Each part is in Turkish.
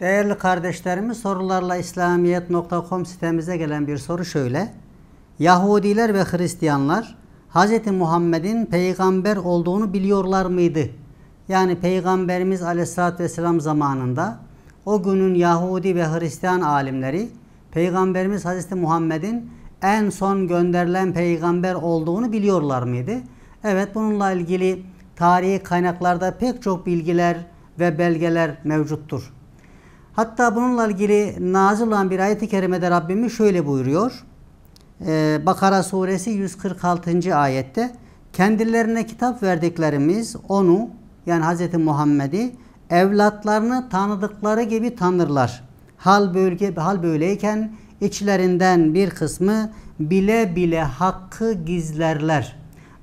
Değerli kardeşlerimiz sorularla İslamiyet.com sitemize gelen bir soru şöyle. Yahudiler ve Hristiyanlar Hz. Muhammed'in peygamber olduğunu biliyorlar mıydı? Yani Peygamberimiz Aleyhisselatü Vesselam zamanında o günün Yahudi ve Hristiyan alimleri Peygamberimiz Hz. Muhammed'in en son gönderilen peygamber olduğunu biliyorlar mıydı? Evet bununla ilgili tarihi kaynaklarda pek çok bilgiler ve belgeler mevcuttur. Hatta bununla ilgili nazil olan bir ayet-i kerimede Rabbimiz şöyle buyuruyor. Ee, Bakara suresi 146. ayette kendilerine kitap verdiklerimiz onu yani Hz. Muhammed'i evlatlarını tanıdıkları gibi tanırlar. Hal bölge hal böyleyken içlerinden bir kısmı bile bile hakkı gizlerler.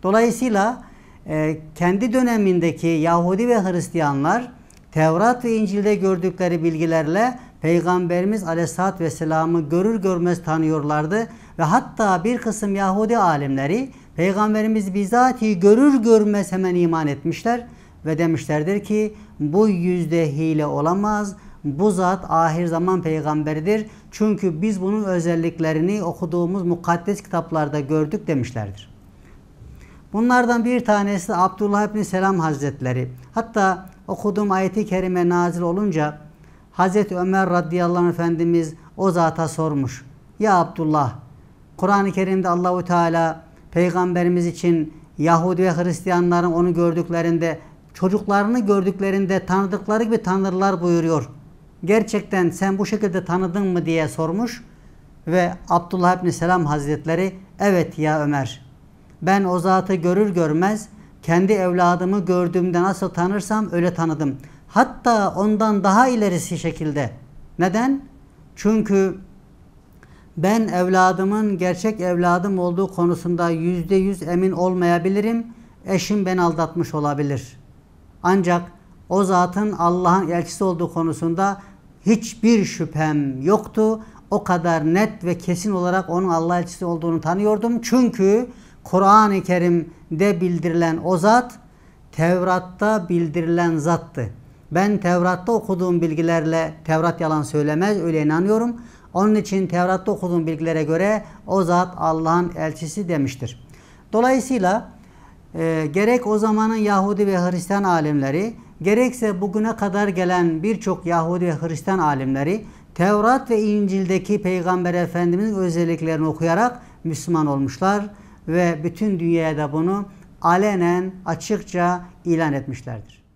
Dolayısıyla e, kendi dönemindeki Yahudi ve Hristiyanlar Tevrat ve İncil'de gördükleri bilgilerle Peygamberimiz Aleyhisselatü Vesselam'ı görür görmez tanıyorlardı ve hatta bir kısım Yahudi alimleri Peygamberimiz bizatihi görür görmez hemen iman etmişler ve demişlerdir ki bu yüzde hile olamaz, bu zat ahir zaman peygamberidir. Çünkü biz bunun özelliklerini okuduğumuz mukaddes kitaplarda gördük demişlerdir. Bunlardan bir tanesi Abdullah bin Selam Hazretleri. Hatta okuduğum ayeti kerime nazil olunca Hazreti Ömer radıyallahu anh efendimiz o zata sormuş. Ya Abdullah Kur'an-ı Kerim'de Allahu Teala peygamberimiz için Yahudi ve Hristiyanların onu gördüklerinde çocuklarını gördüklerinde tanıdıkları gibi tanırlar buyuruyor. Gerçekten sen bu şekilde tanıdın mı diye sormuş ve Abdullah İbni Selam Hazretleri evet ya Ömer ben o zatı görür görmez kendi evladımı gördüğümde nasıl tanırsam öyle tanıdım. Hatta ondan daha ilerisi şekilde. Neden? Çünkü ben evladımın gerçek evladım olduğu konusunda yüzde yüz emin olmayabilirim. Eşim beni aldatmış olabilir. Ancak o zatın Allah'ın elçisi olduğu konusunda hiçbir şüphem yoktu. O kadar net ve kesin olarak onun Allah elçisi olduğunu tanıyordum. Çünkü Kur'an-ı Kerim'de bildirilen o zat Tevrat'ta bildirilen zattı. Ben Tevrat'ta okuduğum bilgilerle Tevrat yalan söylemez öyle inanıyorum. Onun için Tevrat'ta okuduğum bilgilere göre o zat Allah'ın elçisi demiştir. Dolayısıyla e, gerek o zamanın Yahudi ve Hristiyan alimleri gerekse bugüne kadar gelen birçok Yahudi ve Hristiyan alimleri Tevrat ve İncil'deki Peygamber Efendimiz'in özelliklerini okuyarak Müslüman olmuşlar ve bütün dünyaya da bunu alenen açıkça ilan etmişlerdir.